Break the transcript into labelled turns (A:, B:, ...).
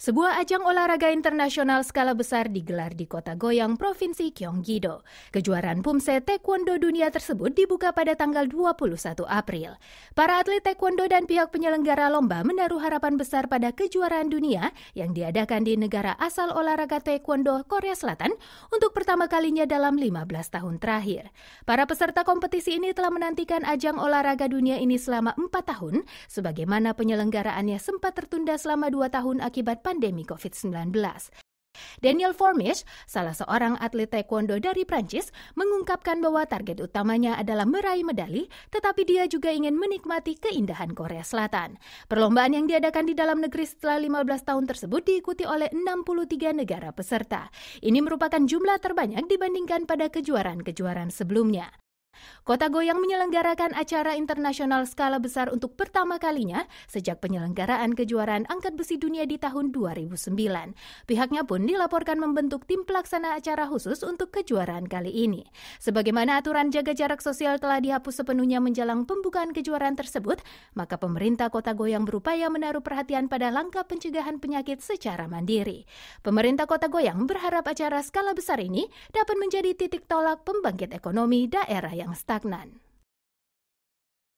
A: Sebuah ajang olahraga internasional skala besar digelar di kota Goyang, Provinsi Gyeonggi-do. Kejuaraan Pumse Taekwondo Dunia tersebut dibuka pada tanggal 21 April. Para atlet taekwondo dan pihak penyelenggara lomba menaruh harapan besar pada kejuaraan dunia yang diadakan di negara asal olahraga taekwondo Korea Selatan untuk pertama kalinya dalam 15 tahun terakhir. Para peserta kompetisi ini telah menantikan ajang olahraga dunia ini selama 4 tahun, sebagaimana penyelenggaraannya sempat tertunda selama 2 tahun akibat pandemi COVID-19. Daniel Formish, salah seorang atlet taekwondo dari Prancis, mengungkapkan bahwa target utamanya adalah meraih medali, tetapi dia juga ingin menikmati keindahan Korea Selatan. Perlombaan yang diadakan di dalam negeri setelah 15 tahun tersebut diikuti oleh 63 negara peserta. Ini merupakan jumlah terbanyak dibandingkan pada kejuaraan-kejuaraan sebelumnya. Kota Goyang menyelenggarakan acara internasional skala besar untuk pertama kalinya sejak penyelenggaraan kejuaraan angkat besi dunia di tahun 2009. Pihaknya pun dilaporkan membentuk tim pelaksana acara khusus untuk kejuaraan kali ini. Sebagaimana aturan jaga jarak sosial telah dihapus sepenuhnya menjelang pembukaan kejuaraan tersebut, maka pemerintah Kota Goyang berupaya menaruh perhatian pada langkah pencegahan penyakit secara mandiri. Pemerintah Kota Goyang berharap acara skala besar ini dapat menjadi titik tolak pembangkit ekonomi daerah yang stagnan.